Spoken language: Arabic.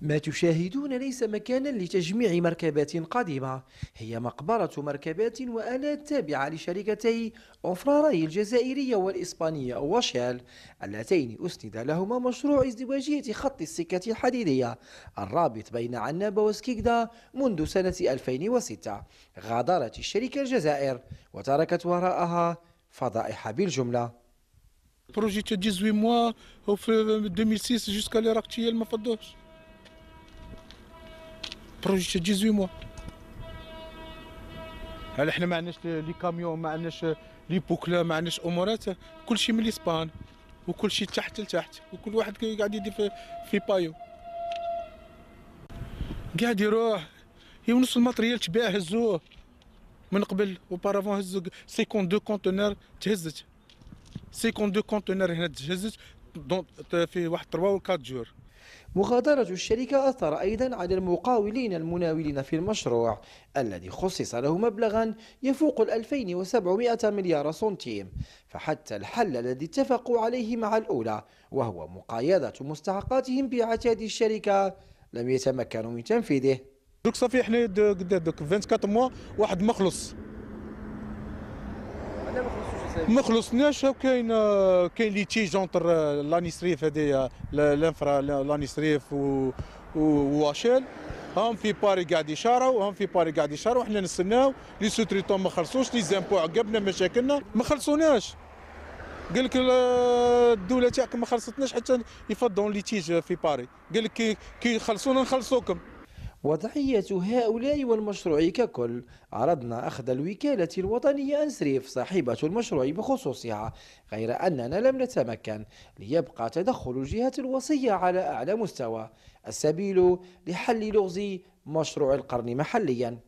ما تشاهدون ليس مكانا لتجميع مركبات قديمة هي مقبرة مركبات وآلات تابعة لشركتي أوفراري الجزائرية والإسبانية وشال اللتين أسند لهما مشروع ازدواجية خط السكة الحديدية الرابط بين عنابة وسكيكدا منذ سنة 2006 غادرت الشركة الجزائر وتركت وراءها فضائح بالجملة بروجي تاع 18 موا وفي 2006 جوسكا لي راك ما فضوش بروجي تاع 18 موا هل احنا ما عندناش لي كاميون ما عندناش لي بوكلا ما عندناش امورات كل شيء من الاسبان وكل شيء تحت لتحت وكل واحد قاعد يدير في, في بايو قاعد يروح يونس الماتريال تباع هزوه من قبل وبارافون هزوا 52 كونتينر تهزت 52 كونتينر هنا تهزت في واحد 3 و 4 جور مغادرة الشركة أثر أيضا على المقاولين المناولين في المشروع الذي خصص له مبلغا يفوق ال 2700 مليار سنتيم فحتى الحل الذي اتفقوا عليه مع الأولى وهو مقايضة مستحقاتهم بعتاد الشركة لم يتمكنوا من تنفيذه دوك صافي حنا دوك 24 موا واحد مخلص ما خلصناش كاين كاين ليتيج اونتر لاني سريف هذه الانفرا لاني سريف وواشيل هم في باري قاعد يشاروا وهم في باري قاعد يشاروا احنا نستناو لي سوتريتون ما خلصوش لي زامبو عقبنا مشاكلنا ما خلصوناش قال لك آه، الدوله تاعكم ما خلصتناش حتى يفضون ليتيج في باري قال لك كي خلصونا نخلصوكم وضعية هؤلاء والمشروع ككل عرضنا أخذ الوكالة الوطنية أنسريف صاحبة المشروع بخصوصها غير أننا لم نتمكن ليبقى تدخل الجهات الوصية على أعلى مستوى السبيل لحل لغز مشروع القرن محلياً